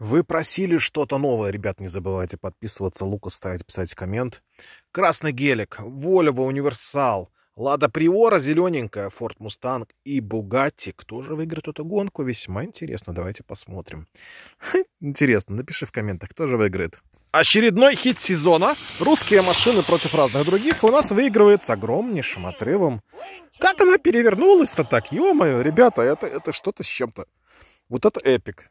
Вы просили что-то новое, ребят, не забывайте подписываться, Лука ставить, писать коммент. Красный гелик, Volvo Универсал, Лада Приора зелененькая, Форд Мустанг и Бугатти. Кто же выиграет эту гонку? Весьма интересно, давайте посмотрим. Интересно, напиши в комментах, кто же выиграет. Очередной хит сезона «Русские машины против разных других» у нас выигрывает с огромнейшим отрывом. Как она перевернулась-то так? Ё-моё, ребята, это, это что-то с чем-то. Вот это эпик.